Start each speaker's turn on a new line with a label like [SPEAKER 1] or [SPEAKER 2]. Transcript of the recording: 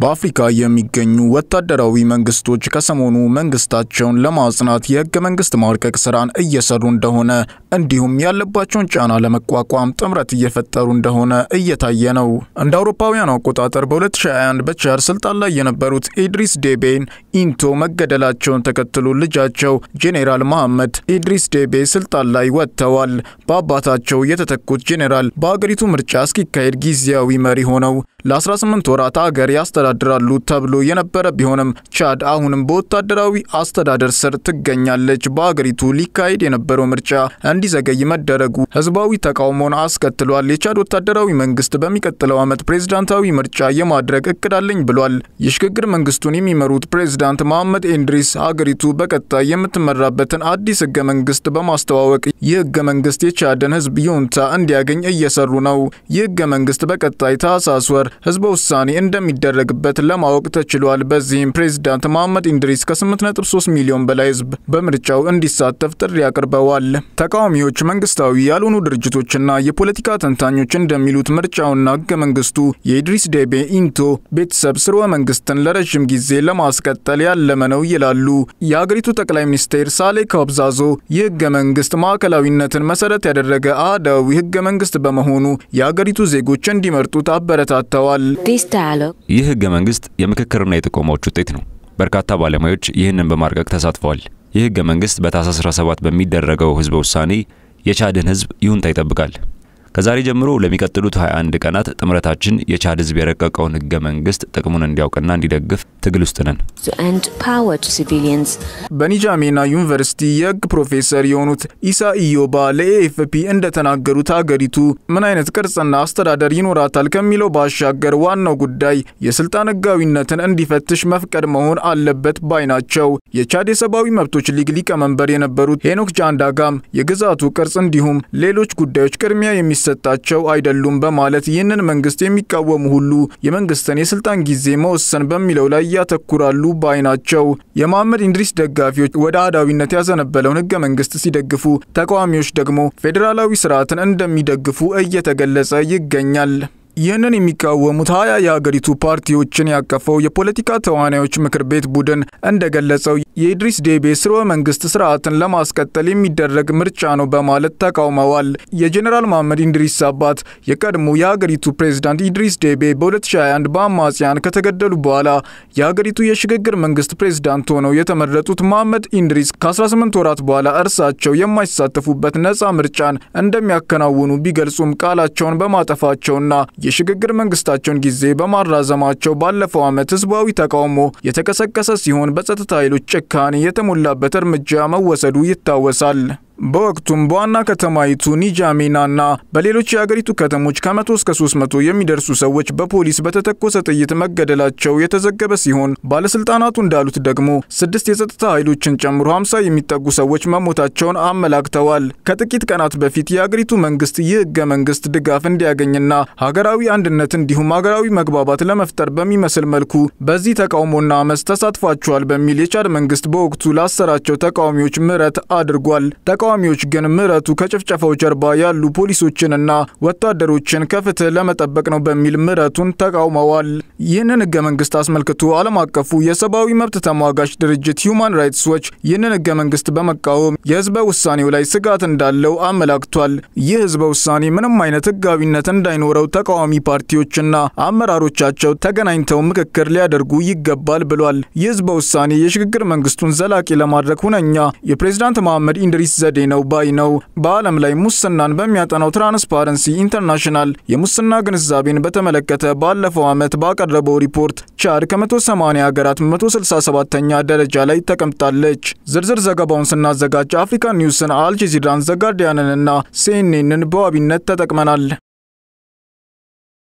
[SPEAKER 1] በአፍሪካ የሚገኙ ወታደራዊ መንግስቶች ከሰሞኑ መንግስታቸውን ለማጽናት የህገ መንግስት ማርቀቅ ስራን እየሰሩ እንደሆነ እንዲሁም ያለባቸውን ጫና ለመቋቋም ጥምረት እየፈጠሩ እንደሆነ እየታየ ነው። እንደ አውሮፓውያን አቆጣጠር በ2021 በቻድ ስልጣን ላይ የነበሩት ኢድሪስ ዴቤን ኢንቶ መገደላቸውን ተከትሎ ልጃቸው ጄኔራል መሐመድ ኢድሪስ ዴቤ ስልጣን ላይ ወጥተዋል። በአባታቸው የተተኩት ጄኔራል በአገሪቱ ምርጫ እስኪካሄድ ጊዜያዊ መሪ ሆነው ለ18 ወራት አገር ያስተዳድራሉ ተብሎ የነበረ ቢሆንም ቻድ አሁንም በወታደራዊ አስተዳደር ስር ትገኛለች። በአገሪቱ ሊካሄድ የነበረው ምርጫ እንዲዘገይ መደረጉ ህዝባዊ ተቃውሞን አስከትሏል። የቻድ ወታደራዊ መንግስት በሚቀጥለው ዓመት ፕሬዝዳንታዊ ምርጫ የማድረግ እቅድ አለኝ ብሏል። የሽግግር መንግስቱን የሚመሩት ፕሬዝዳንት መሐመድ ኤንድሪስ አገሪቱ በቀጣይ የምትመራበትን አዲስ ህገ መንግስት በማስተዋወቅ የህገ መንግስት የቻድን ህዝብ ይሁንታ እንዲያገኝ እየሰሩ ነው። የህገ መንግስት በቀጣይ ታህሳስ ወር ህዝበ ውሳኔ እንደሚደረግበት ለማወቅ ተችሏል። በዚህም ፕሬዚዳንት መሐመድ ኢንድሪስ ከ8.3 ሚሊዮን በላይ ህዝብ በምርጫው እንዲሳተፍ ጥሪ አቅርበዋል። ተቃዋሚዎች፣ መንግስታዊ ያልሆኑ ድርጅቶችና የፖለቲካ ተንታኞች እንደሚሉት ምርጫውና ህገ መንግስቱ የኢድሪስ ዴቤ ኢንቶ ቤተሰብ ስርወ መንግስትን ለረዥም ጊዜ ለማስቀጠል ያለመ ነው ይላሉ። የአገሪቱ ጠቅላይ ሚኒስትር ሳሌ ካብዛዞ የህገ መንግስት ማዕከላዊነትን መሰረት ያደረገ አህዳዊ ህገ መንግስት በመሆኑ የአገሪቱ ዜጎች እንዲመርጡት አበረታተዋል። ብለዋል። ይህ ህገ መንግስት የምክክርና የጥቆማዎች ውጤት ነው። በርካታ ባለሙያዎች ይህንን በማርቀቅ ተሳትፈዋል። ይህ ህገ መንግስት በታህሳስ 17 በሚደረገው ህዝበ ውሳኔ የቻድን ህዝብ ይሁንታ ይጠብቃል። ከዛሬ ጀምሮ ለሚቀጥሉት 21 ቀናት ጥምረታችን የቻድ ህዝብ የረቀቀውን ህገ መንግስት ጥቅሙን እንዲያውቅና እንዲደግፍ ትግል ውስጥ ነን። በኒጃሜና ዩኒቨርሲቲ የህግ ፕሮፌሰር የሆኑት ኢሳ ኢዮባ ለኤኤፍፒ እንደተናገሩት ሀገሪቱ ምን አይነት ቅርጽና አስተዳደር ይኖራታል ከሚለው ባሻገር ዋናው ጉዳይ የስልጣን ህጋዊነትን እንዲፈትሽ መፍቀድ መሆን አለበት ባይ ናቸው። የቻድ የሰብአዊ መብቶች ሊግ ሊቀመንበር የነበሩት ሄኖክ ጃንዳጋም የግዛቱ ቅርጽ እንዲሁም ሌሎች ጉዳዮች ቅድሚያ የሚሰጣቸው አይደሉም በማለት ይህንን መንግስት የሚቃወሙ ሁሉ የመንግስትን የስልጣን ጊዜ መወሰን በሚለው ላይ ያተኩራሉ ባይ ናቸው። የመሐመድ ኢድሪስ ደጋፊዎች ወደ አህዳዊነት ያዘነበለውን ህገ መንግስት ሲደግፉ፣ ተቃዋሚዎች ደግሞ ፌዴራላዊ ስርዓትን እንደሚደግፉ እየተገለጸ ይገኛል። ይህንን የሚቃወሙት ሀያ የሀገሪቱ ፓርቲዎችን ያቀፈው የፖለቲካ ተዋናዮች ምክር ቤት ቡድን እንደገለጸው የኢድሪስ ዴቤ ስርወ መንግስት ስርዓትን ለማስቀጠል የሚደረግ ምርጫ ነው በማለት ተቃውመዋል። የጀኔራል መሐመድ ኢድሪስ አባት የቀድሞ የሀገሪቱ ፕሬዝዳንት ኢድሪስ ዴቤ በ2021 በአማጽያን ከተገደሉ በኋላ የሀገሪቱ የሽግግር መንግስት ፕሬዝዳንት ሆነው የተመረጡት መሐመድ ኢድሪስ ከ18 ወራት በኋላ እርሳቸው የማይሳተፉበት ነፃ ምርጫን እንደሚያከናውኑ ቢገልጹም ቃላቸውን በማጠፋቸውና የሽግግር መንግስታቸውን ጊዜ በማራዘማቸው ባለፈው ዓመት ህዝባዊ ተቃውሞ የተቀሰቀሰ ሲሆን በጸጥታ ኃይሎች ጨካን እየተሞላበት እርምጃ መወሰዱ ይታወሳል። በወቅቱም በዋና ከተማይቱ ኒጃሜናና በሌሎች የአገሪቱ ከተሞች ከመቶ እስከ 300 የሚደርሱ ሰዎች በፖሊስ በተተኮሰ ጥይት መገደላቸው የተዘገበ ሲሆን ባለስልጣናቱ እንዳሉት ደግሞ ስድስት የጸጥታ ኃይሎችን ጨምሮ 50 የሚጠጉ ሰዎች መሞታቸውን አመላክተዋል። ከጥቂት ቀናት በፊት የአገሪቱ መንግስት ይህ መንግስት ድጋፍ እንዲያገኝና ሀገራዊ አንድነት እንዲሁም ሀገራዊ መግባባት ለመፍጠር በሚመስል መልኩ በዚህ ተቃውሞና አመፅ ተሳትፏቸዋል በሚል የቻድ መንግስት በወቅቱ ላሰራቸው ተቃዋሚዎች ምህረት አድርጓል። ተቃዋሚዎች ግን ምረቱ ከጭፍጨፋው ጀርባ ያሉ ፖሊሶችንና ወታደሮችን ከፍትህ ለመጠበቅ ነው በሚል ምረቱን ተቃውመዋል። ይህንን ህገ መንግስት አስመልክቶ ዓለም አቀፉ የሰብአዊ መብት ተሟጋች ድርጅት ሂውማን ራይትስ ዎች ይህንን ህገ መንግስት በመቃወም የህዝበ ውሳኔው ላይ ስጋት እንዳለው አመላክቷል። ይህ ህዝበ ውሳኔ ምንም አይነት ህጋዊነት እንዳይኖረው ተቃዋሚ ፓርቲዎችና አመራሮቻቸው ተገናኝተው ምክክር ሊያደርጉ ይገባል ብሏል። ይህ ህዝበ ውሳኔ የሽግግር መንግስቱን ዘላቂ ለማድረግ ሁነኛ የፕሬዝዳንት መሐመድ ኢንድሪስ ዘዴ ዘዴ ነው ባይ ነው። በዓለም ላይ ሙስናን በሚያጠናው ትራንስፓረንሲ ኢንተርናሽናል የሙስና ግንዛቤን በተመለከተ ባለፈው ዓመት ባቀረበው ሪፖርት ቻድ ከ180 ሀገራት 167ኛ ደረጃ ላይ ተቀምጣለች። ዝርዝር ዘገባውን ስናዘጋጅ አፍሪካ ኒውስን፣ አልጀዚራን፣ ዘጋርዲያንን እና ሲኤንኤንን በዋቢነት ተጠቅመናል።